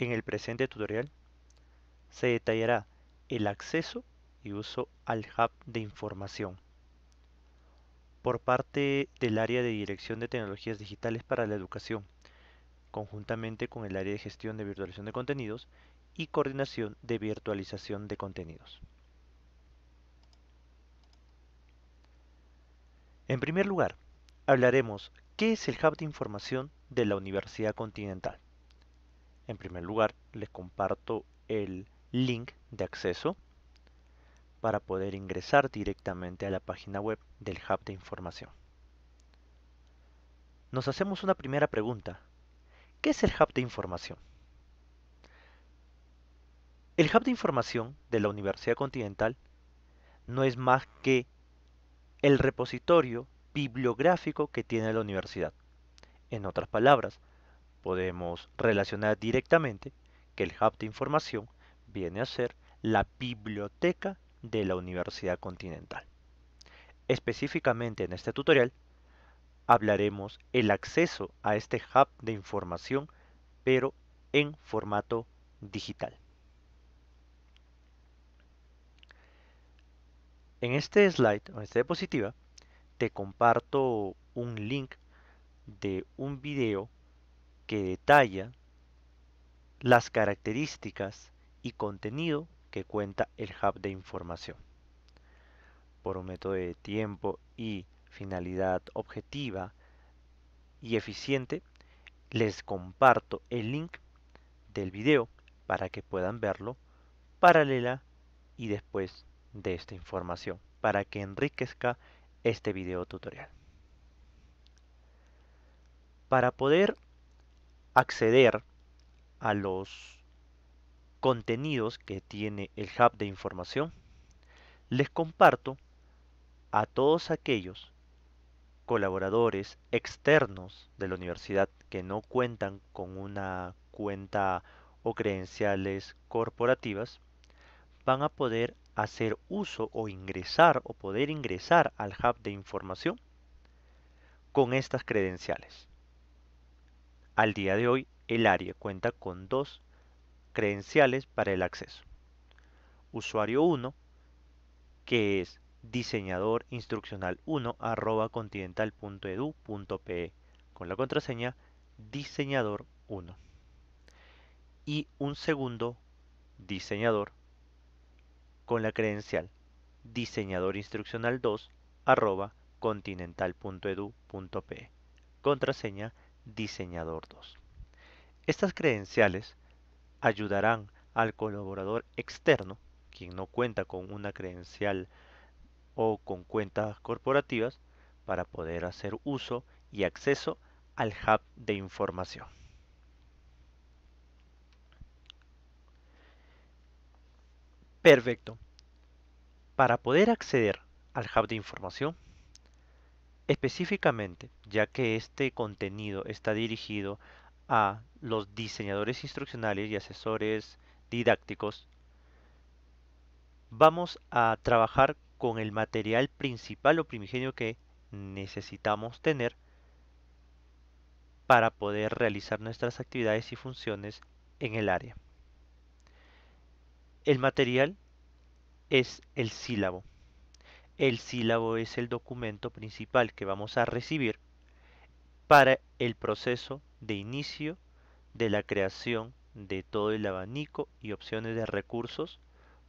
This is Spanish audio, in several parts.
En el presente tutorial se detallará el acceso y uso al hub de información. Por parte del área de Dirección de Tecnologías Digitales para la Educación, conjuntamente con el área de Gestión de Virtualización de Contenidos y Coordinación de Virtualización de Contenidos. En primer lugar, hablaremos qué es el Hub de Información de la Universidad Continental. En primer lugar, les comparto el link de acceso para poder ingresar directamente a la página web del Hub de Información. Nos hacemos una primera pregunta. ¿Qué es el Hub de Información? El Hub de Información de la Universidad Continental no es más que el repositorio bibliográfico que tiene la universidad. En otras palabras, podemos relacionar directamente que el hub de información viene a ser la biblioteca de la Universidad Continental. Específicamente en este tutorial hablaremos el acceso a este hub de información pero en formato digital. En este slide, en esta diapositiva, te comparto un link de un video que detalla las características y contenido que cuenta el hub de información. Por un método de tiempo y finalidad objetiva y eficiente, les comparto el link del video para que puedan verlo paralela y después de esta información para que enriquezca este video tutorial. Para poder acceder a los contenidos que tiene el hub de información, les comparto a todos aquellos colaboradores externos de la universidad que no cuentan con una cuenta o credenciales corporativas, van a poder hacer uso o ingresar o poder ingresar al hub de información con estas credenciales. Al día de hoy, el área cuenta con dos credenciales para el acceso. Usuario 1, que es diseñador instruccional 1 arroba continental.edu.pe con la contraseña diseñador 1 y un segundo diseñador con la credencial diseñador instruccional 2 arroba continental.edu.pe contraseña Diseñador 2. Estas credenciales ayudarán al colaborador externo, quien no cuenta con una credencial o con cuentas corporativas, para poder hacer uso y acceso al hub de información. Perfecto. Para poder acceder al hub de información, Específicamente, ya que este contenido está dirigido a los diseñadores instruccionales y asesores didácticos, vamos a trabajar con el material principal o primigenio que necesitamos tener para poder realizar nuestras actividades y funciones en el área. El material es el sílabo el sílabo es el documento principal que vamos a recibir para el proceso de inicio de la creación de todo el abanico y opciones de recursos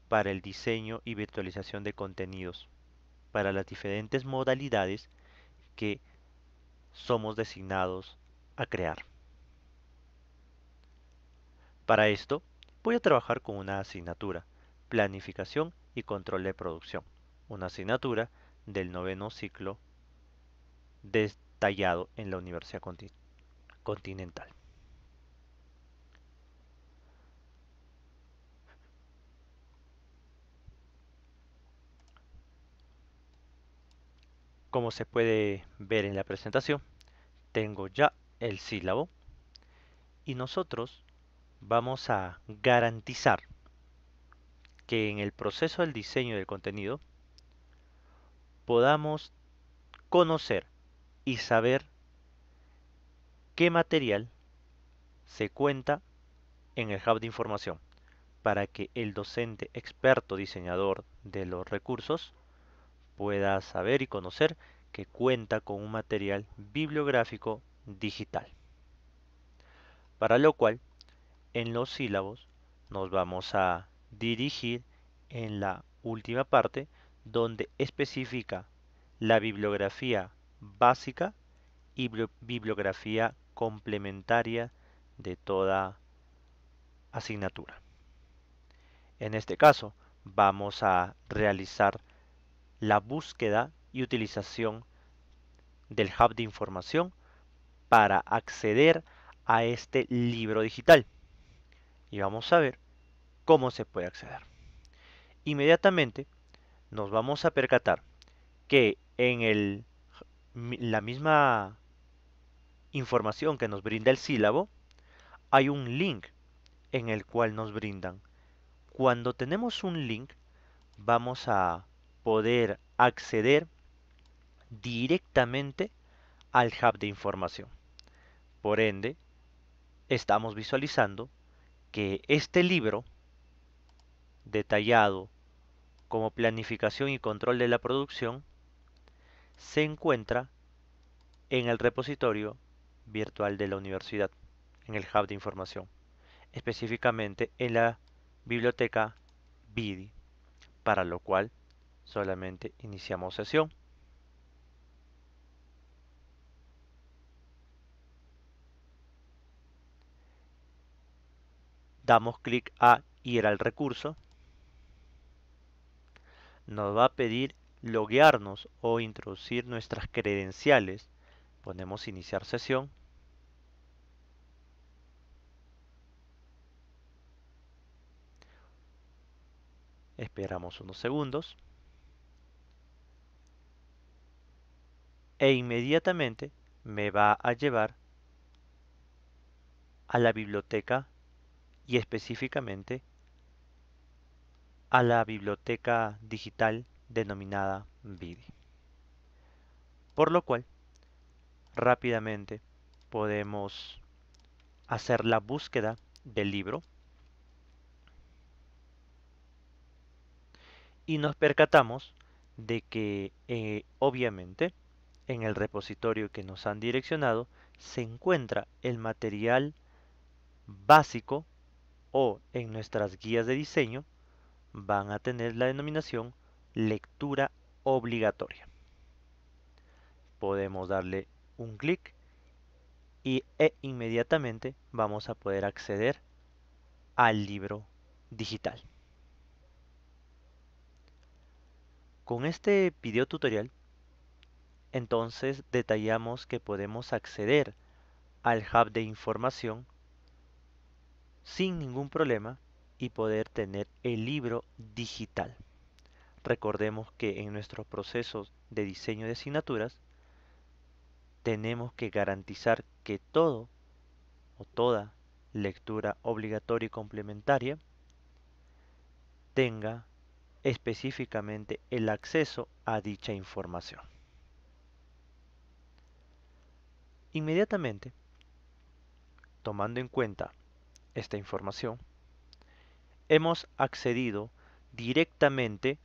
para el diseño y virtualización de contenidos, para las diferentes modalidades que somos designados a crear. Para esto, voy a trabajar con una asignatura, planificación y control de producción una asignatura del noveno ciclo detallado en la Universidad Continental. Como se puede ver en la presentación, tengo ya el sílabo y nosotros vamos a garantizar que en el proceso del diseño del contenido podamos conocer y saber qué material se cuenta en el hub de información para que el docente experto diseñador de los recursos pueda saber y conocer que cuenta con un material bibliográfico digital. Para lo cual, en los sílabos nos vamos a dirigir en la última parte donde especifica la bibliografía básica y bibliografía complementaria de toda asignatura. En este caso, vamos a realizar la búsqueda y utilización del hub de información para acceder a este libro digital. Y vamos a ver cómo se puede acceder. Inmediatamente nos vamos a percatar que en la misma información que nos brinda el sílabo, hay un link en el cual nos brindan. Cuando tenemos un link, vamos a poder acceder directamente al hub de información. Por ende, estamos visualizando que este libro detallado como planificación y control de la producción se encuentra en el repositorio virtual de la universidad, en el hub de información, específicamente en la biblioteca BIDI, para lo cual solamente iniciamos sesión. Damos clic a ir al recurso nos va a pedir loguearnos o introducir nuestras credenciales. Ponemos iniciar sesión. Esperamos unos segundos. E inmediatamente me va a llevar a la biblioteca y específicamente a la biblioteca digital denominada BIDI. Por lo cual, rápidamente podemos hacer la búsqueda del libro y nos percatamos de que eh, obviamente en el repositorio que nos han direccionado se encuentra el material básico o en nuestras guías de diseño van a tener la denominación lectura obligatoria. Podemos darle un clic y e inmediatamente vamos a poder acceder al libro digital. Con este video tutorial, entonces detallamos que podemos acceder al hub de información sin ningún problema y poder tener el libro digital. Recordemos que en nuestros procesos de diseño de asignaturas tenemos que garantizar que todo o toda lectura obligatoria y complementaria tenga específicamente el acceso a dicha información. Inmediatamente, tomando en cuenta esta información, hemos accedido directamente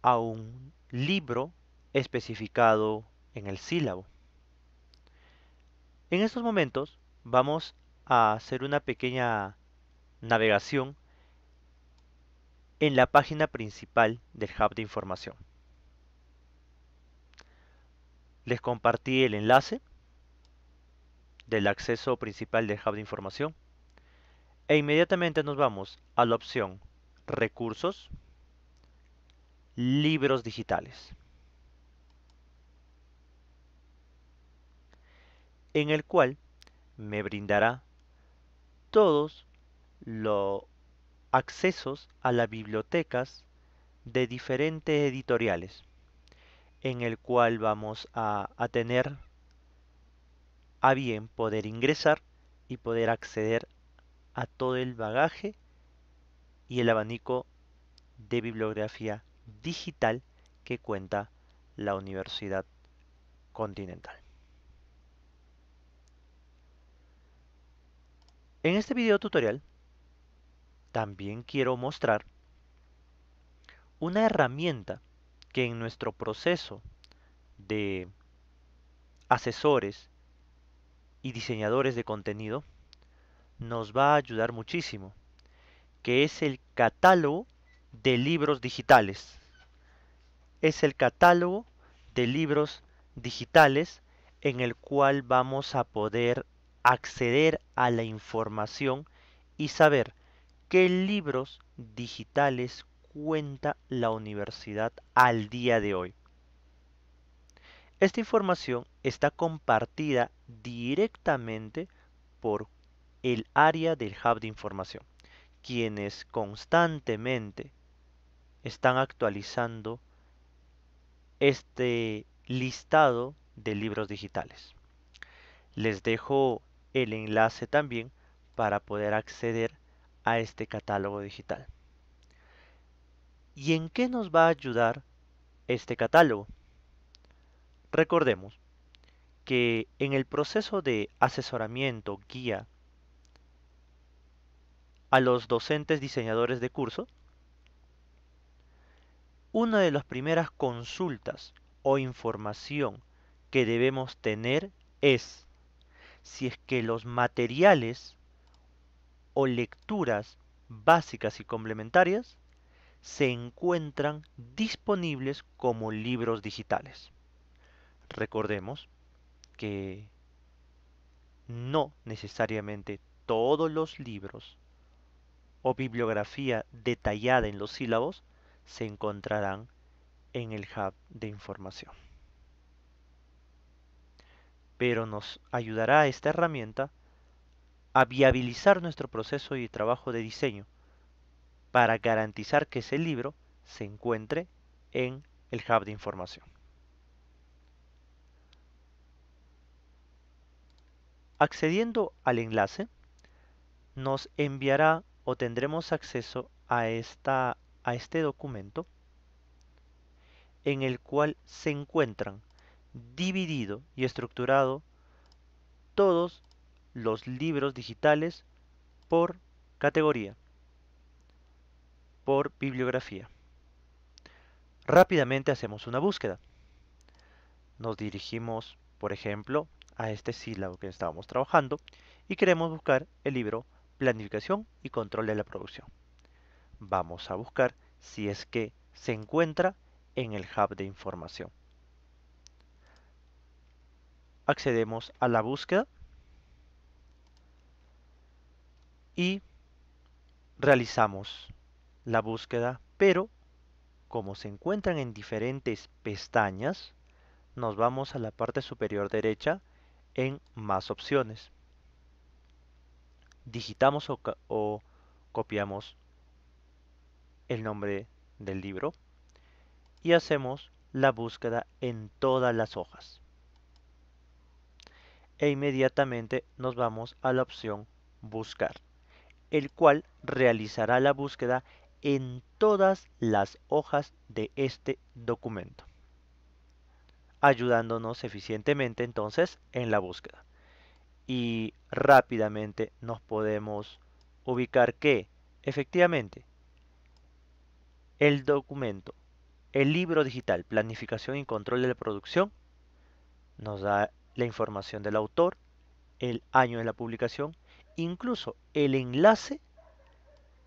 a un libro especificado en el sílabo. En estos momentos vamos a hacer una pequeña navegación en la página principal del Hub de Información. Les compartí el enlace del acceso principal del Hub de Información. E inmediatamente nos vamos a la opción Recursos, Libros digitales. En el cual me brindará todos los accesos a las bibliotecas de diferentes editoriales, en el cual vamos a, tener a bien poder ingresar y poder acceder a todo el bagaje y el abanico de bibliografía digital que cuenta la Universidad Continental. En este video tutorial también quiero mostrar una herramienta que en nuestro proceso de asesores y diseñadores de contenido nos va a ayudar muchísimo, que es el catálogo de libros digitales. Es el catálogo de libros digitales en el cual vamos a poder acceder a la información y saber qué libros digitales cuenta la universidad al día de hoy. Esta información está compartida directamente por el área del hub de información, quienes constantemente están actualizando este listado de libros digitales. Les dejo el enlace también para poder acceder a este catálogo digital. ¿Y en qué nos va a ayudar este catálogo? Recordemos que en el proceso de asesoramiento, guía a los docentes diseñadores de curso, una de las primeras consultas o información que debemos tener es si es que los materiales o lecturas básicas y complementarias se encuentran disponibles como libros digitales. Recordemos que no necesariamente todos los libros o bibliografía detallada en los sílabos se encontrarán en el hub de información. Pero nos ayudará esta herramienta a viabilizar nuestro proceso y trabajo de diseño para garantizar que ese libro se encuentre en el hub de información. Accediendo al enlace, nos enviará o tendremos acceso a, esta, a este documento en el cual se encuentran dividido y estructurado todos los libros digitales por categoría, por bibliografía. Rápidamente hacemos una búsqueda. Nos dirigimos, por ejemplo, a este sílabo que estábamos trabajando y queremos buscar el libro planificación y control de la producción. Vamos a buscar si es que se encuentra en el hub de información. Accedemos a la búsqueda y realizamos la búsqueda, pero como se encuentran en diferentes pestañas, nos vamos a la parte superior derecha en más opciones digitamos o, copiamos el nombre del libro y hacemos la búsqueda en todas las hojas. E inmediatamente nos vamos a la opción Buscar, el cual realizará la búsqueda en todas las hojas de este documento, ayudándonos eficientemente entonces en la búsqueda y rápidamente nos podemos ubicar que efectivamente el documento, el libro digital, planificación y control de la producción, nos da la información del autor, el año de la publicación, incluso el enlace,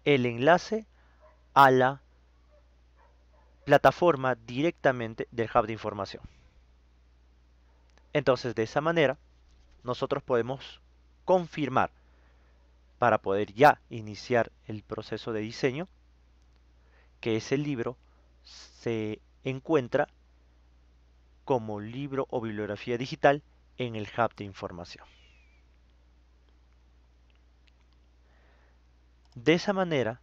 el enlace a la plataforma directamente del hub de información. Entonces, de esa manera, nosotros podemos confirmar para poder ya iniciar el proceso de diseño que ese libro se encuentra como libro o bibliografía digital en el hub de información. De esa manera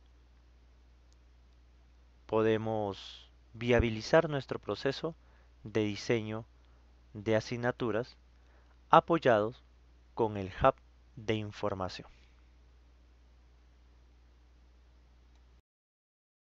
podemos viabilizar nuestro proceso de diseño de asignaturas apoyados con el hub de información.